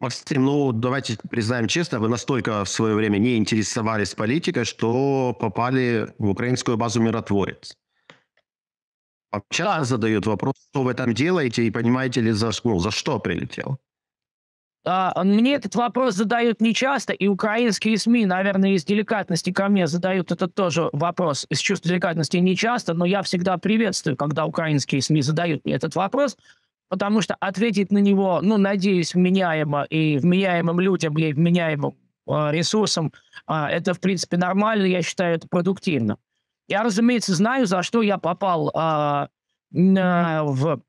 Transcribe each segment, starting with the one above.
Максим, ну, давайте признаем честно, вы настолько в свое время не интересовались политикой, что попали в украинскую базу «Миротворец». Сейчас задают вопрос, что вы там делаете и понимаете ли, за, ну, за что прилетел? А, мне этот вопрос задают нечасто, и украинские СМИ, наверное, из деликатности ко мне задают этот тоже вопрос. Из чувства деликатности нечасто, но я всегда приветствую, когда украинские СМИ задают мне этот вопрос – потому что ответить на него, ну, надеюсь, вменяемо и вменяемым людям, и вменяемым э, ресурсам, э, это, в принципе, нормально, я считаю это продуктивно. Я, разумеется, знаю, за что я попал э, э, в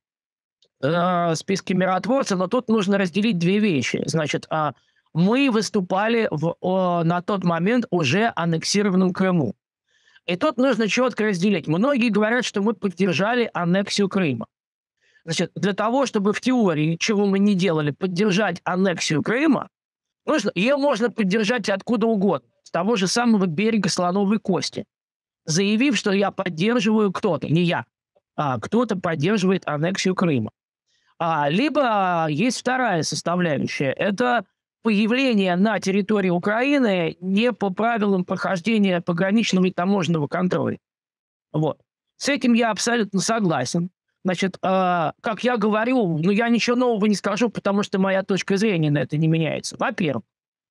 э, списке миротворцев, но тут нужно разделить две вещи. Значит, э, мы выступали в, о, на тот момент уже аннексированном Крыму. И тут нужно четко разделить. Многие говорят, что мы поддержали аннексию Крыма. Значит, для того, чтобы в теории, чего мы не делали, поддержать аннексию Крыма, нужно, ее можно поддержать откуда угодно, с того же самого берега Слоновой Кости, заявив, что я поддерживаю кто-то, не я, а кто-то поддерживает аннексию Крыма. А, либо есть вторая составляющая, это появление на территории Украины не по правилам прохождения пограничного и таможенного контроля. Вот. С этим я абсолютно согласен. Значит, э, как я говорю, ну, я ничего нового не скажу, потому что моя точка зрения на это не меняется. Во-первых,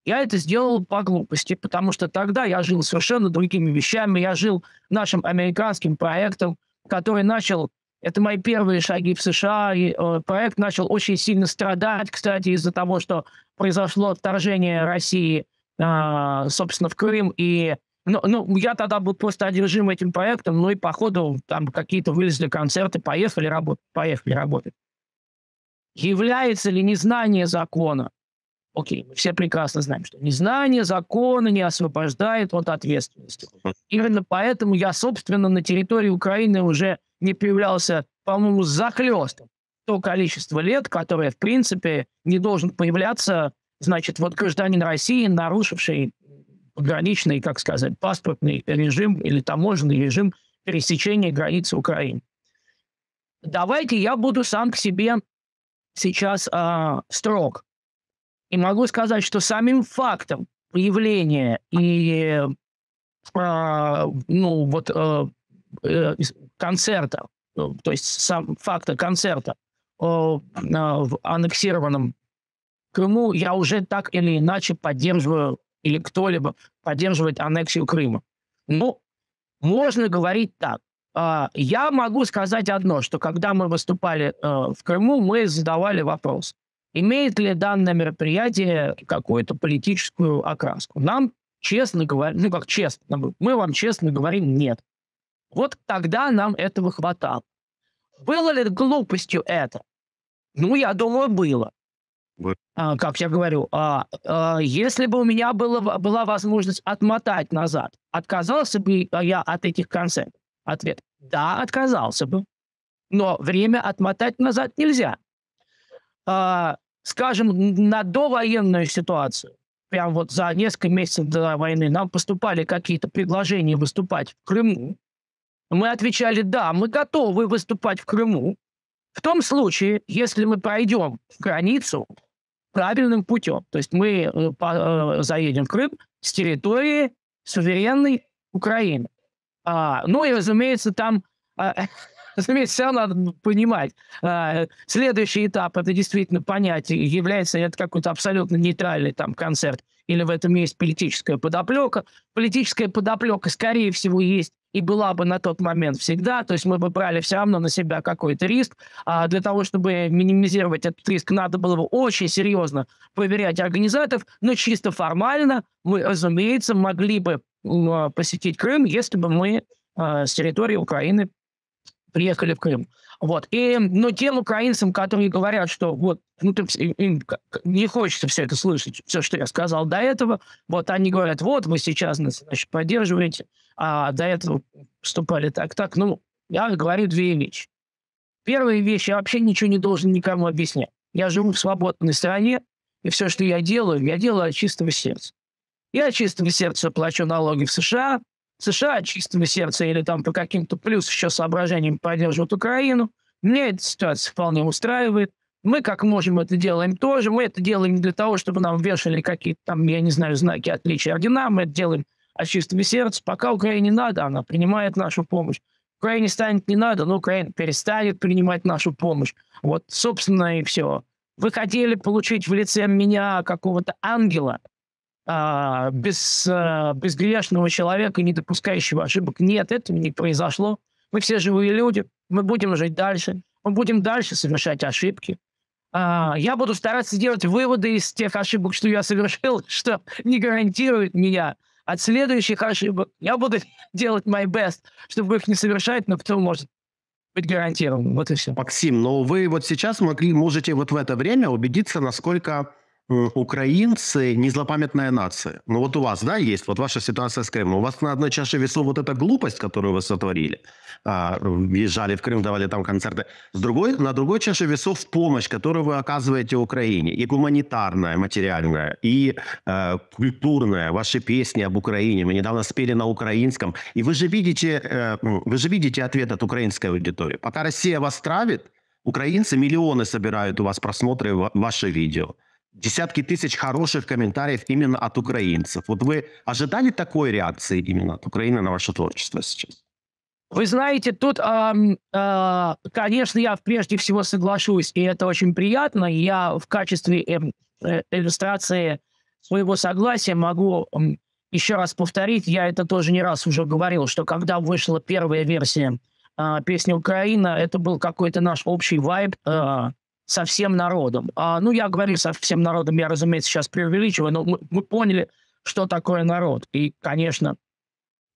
я это сделал по глупости, потому что тогда я жил совершенно другими вещами. Я жил нашим американским проектом, который начал... Это мои первые шаги в США. И, э, проект начал очень сильно страдать, кстати, из-за того, что произошло вторжение России, э, собственно, в Крым. И ну, ну, я тогда был просто одержим этим проектом, ну и по ходу там какие-то вылезли концерты, поехали работать, поехали работать. Является ли незнание закона? Окей, мы все прекрасно знаем, что незнание закона не освобождает от ответственности. Именно поэтому я, собственно, на территории Украины уже не появлялся, по-моему, захлестом то количество лет, которое, в принципе, не должен появляться, значит, вот гражданин России, нарушивший пограничный, как сказать, паспортный режим или таможенный режим пересечения границы Украины. Давайте я буду сам к себе сейчас э, строг. И могу сказать, что самим фактом появления и э, ну, вот, а, э, концерта, ну, то есть сам факта концерта э, в аннексированном Крыму, я уже так или иначе поддерживаю или кто-либо поддерживает аннексию Крыма. Ну, можно говорить так. А, я могу сказать одно, что когда мы выступали э, в Крыму, мы задавали вопрос, имеет ли данное мероприятие какую-то политическую окраску. Нам честно говоря, ну как честно, мы вам честно говорим нет. Вот тогда нам этого хватало. Было ли глупостью это? Ну, я думаю, было. А, как я говорю, а, а, если бы у меня было, была возможность отмотать назад, отказался бы я от этих концертов? Ответ – да, отказался бы. Но время отмотать назад нельзя. Скажем, на довоенную ситуацию, прям вот за несколько месяцев до войны, нам поступали какие-то предложения выступать в Крыму. Мы отвечали, да, мы готовы выступать в Крыму. В том случае, если мы пройдем границу правильным путем. То есть мы э, по, э, заедем в Крым с территории суверенной Украины. А, ну и, разумеется, там, а, разумеется, все надо понимать. А, следующий этап – это действительно понять, является ли это какой-то абсолютно нейтральный там концерт, или в этом есть политическая подоплека. Политическая подоплека, скорее всего, есть и была бы на тот момент всегда, то есть мы бы брали все равно на себя какой-то риск. А для того, чтобы минимизировать этот риск, надо было бы очень серьезно проверять организаторов, но чисто формально мы, разумеется, могли бы посетить Крым, если бы мы а, с территории Украины приехали в Крым. Вот. И, но ну, тем украинцам, которые говорят, что вот, ну, ты, им не хочется все это слышать, все, что я сказал до этого, вот они говорят, вот, вы сейчас нас, значит, поддерживаете, а до этого поступали так-так. Ну, я говорю две вещи. Первая вещь, я вообще ничего не должен никому объяснять. Я живу в свободной стране, и все, что я делаю, я делаю от чистого сердца. Я от чистого сердца плачу налоги в США, США чистого сердца или там по каким-то плюс еще соображениям поддерживают Украину. Мне эта ситуация вполне устраивает. Мы как можем это делаем тоже. Мы это делаем не для того, чтобы нам вешали какие-то там, я не знаю, знаки отличия ордена. Мы это делаем от чистого сердца. Пока Украине надо, она принимает нашу помощь. Украине станет не надо, но Украина перестанет принимать нашу помощь. Вот, собственно, и все. Вы хотели получить в лице меня какого-то ангела, а, без, а, безгрешного человека, не допускающего ошибок. Нет, этого не произошло. Мы все живые люди, мы будем жить дальше, мы будем дальше совершать ошибки. А, я буду стараться делать выводы из тех ошибок, что я совершил, что не гарантирует меня от следующих ошибок. Я буду делать my best, чтобы их не совершать, но кто может быть гарантирован? Вот и все. Максим, но вы вот сейчас могли, можете вот в это время убедиться, насколько Э, украинцы не злопамятная нация. Ну вот у вас, да, есть, вот ваша ситуация с Крымом. У вас на одной чаше весов вот эта глупость, которую вы сотворили. А, въезжали э, в Крым, давали там концерты. С другой, на другой чаше весов помощь, которую вы оказываете Украине. И гуманитарная, материальная, и э, культурная. Ваши песни об Украине. мы недавно спели на украинском. И вы же видите, э, ну, вы же видите ответ от украинской аудитории. Пока Россия вас травит, украинцы миллионы собирают у вас просмотры, ваши видео десятки тысяч хороших комментариев именно от украинцев. Вот вы ожидали такой реакции именно от Украины на ваше творчество сейчас? Вы знаете, тут, э, э, конечно, я прежде всего соглашусь, и это очень приятно. Я в качестве э, э, иллюстрации своего согласия могу э, еще раз повторить, я это тоже не раз уже говорил, что когда вышла первая версия э, песни «Украина», это был какой-то наш общий вайб, э, со всем народом. А, ну, я говорю со всем народом, я, разумеется, сейчас преувеличиваю, но мы, мы поняли, что такое народ. И, конечно,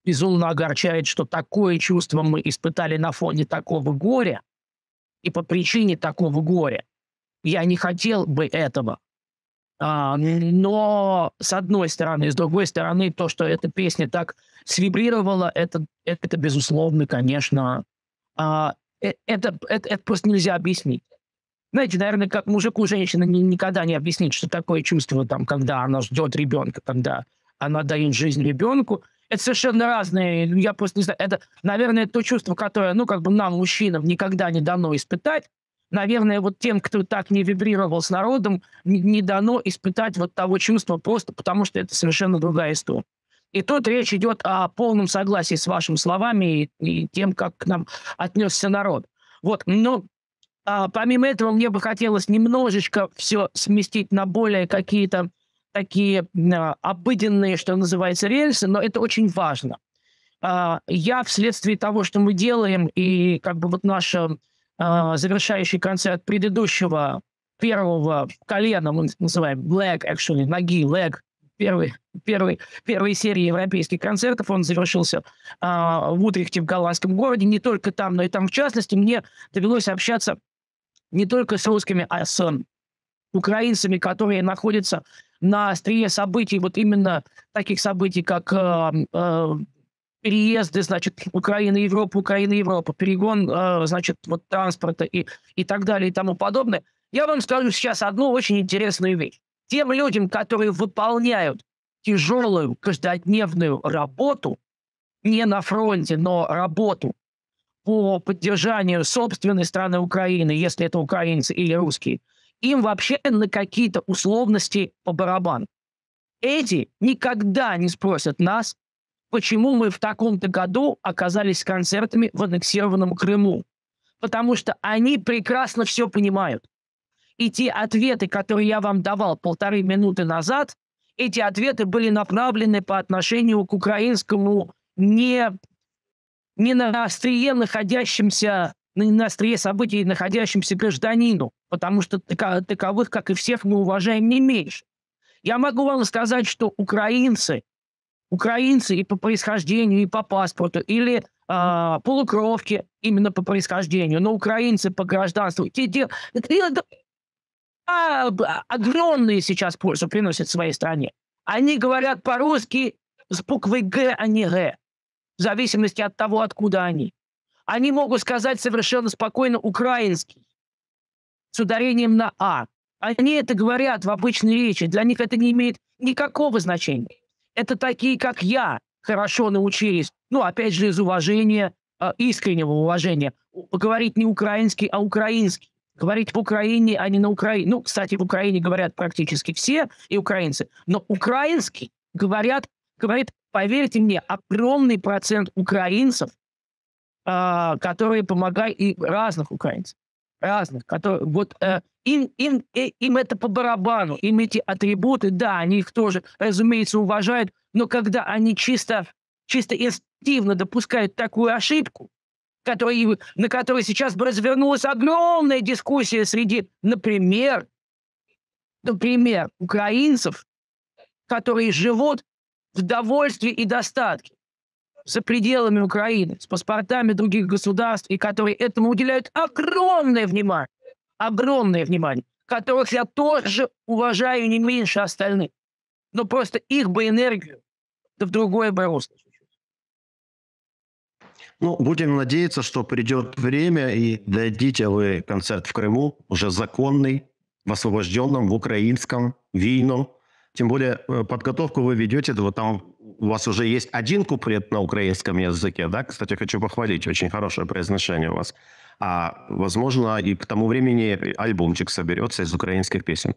безумно огорчает, что такое чувство мы испытали на фоне такого горя и по причине такого горя. Я не хотел бы этого. А, но с одной стороны, с другой стороны, то, что эта песня так свибрировала, это, это, это безусловно, конечно, а, э, это, это, это просто нельзя объяснить. Знаете, наверное, как мужику женщина никогда не объяснит, что такое чувство, там, когда она ждет ребенка, когда она дает жизнь ребенку. Это совершенно разные, ну, я просто не знаю, это, наверное, то чувство, которое, ну, как бы нам, мужчинам, никогда не дано испытать. Наверное, вот тем, кто так не вибрировал с народом, не дано испытать вот того чувства просто потому, что это совершенно другая история. И тут речь идет о полном согласии с вашими словами и, и тем, как к нам отнесся народ. Вот, но а, помимо этого, мне бы хотелось немножечко все сместить на более какие-то такие а, обыденные, что называется, рельсы, но это очень важно. А, я вследствие того, что мы делаем, и как бы вот наш а, завершающий концерт предыдущего первого колена, мы называем leg, actually, ноги, leg, первый, первый, первой серии европейских концертов. Он завершился э, в Утрехте, в голландском городе. Не только там, но и там в частности. Мне довелось общаться не только с русскими, а с эм, украинцами, которые находятся на острие событий, вот именно таких событий, как э, э, переезды, значит, Украина, Европа, Украина, Европа, перегон, э, значит, вот транспорта и, и так далее и тому подобное. Я вам скажу сейчас одну очень интересную вещь. Тем людям, которые выполняют тяжелую каждодневную работу, не на фронте, но работу по поддержанию собственной страны Украины, если это украинцы или русские, им вообще на какие-то условности по барабану. Эти никогда не спросят нас, почему мы в таком-то году оказались с концертами в аннексированном Крыму. Потому что они прекрасно все понимают. И те ответы, которые я вам давал полторы минуты назад, эти ответы были направлены по отношению к украинскому не не на острие находящимся на острие событий находящимся гражданину, потому что таковых, как и всех, мы уважаем не меньше. Я могу вам сказать, что украинцы, украинцы и по происхождению, и по паспорту, или э, полукровки именно по происхождению, но украинцы по гражданству, те, те, это, а, огромные сейчас пользу приносят своей стране. Они говорят по-русски с буквой «Г», а не «Г» в зависимости от того, откуда они. Они могут сказать совершенно спокойно «украинский» с ударением на «а». Они это говорят в обычной речи, для них это не имеет никакого значения. Это такие, как я, хорошо научились, ну, опять же, из уважения, э, искреннего уважения, говорить не украинский, а украинский. Говорить в Украине, а не на Украине. Ну, кстати, в Украине говорят практически все и украинцы, но украинский говорят, говорит поверьте мне, огромный процент украинцев, э, которые помогают, и разных украинцев, разных, которые, вот э, им, им, э, им это по барабану, им эти атрибуты, да, они их тоже, разумеется, уважают, но когда они чисто, чисто инстинктивно допускают такую ошибку, который, на которой сейчас бы развернулась огромная дискуссия среди, например, например, украинцев, которые живут в довольстве и достатке за пределами Украины, с паспортами других государств, и которые этому уделяют огромное внимание, огромное внимание, которых я тоже уважаю не меньше остальных. Но просто их бы энергию да в другое бы русло. Ну, будем надеяться, что придет время и дадите вы концерт в Крыму, уже законный, в освобожденном, в украинском, вину, тем более э, подготовку вы ведете, да, вот там у вас уже есть один куплет на украинском языке, да? Кстати, хочу похвалить, очень хорошее произношение у вас. А, возможно, и к тому времени альбомчик соберется из украинских песен.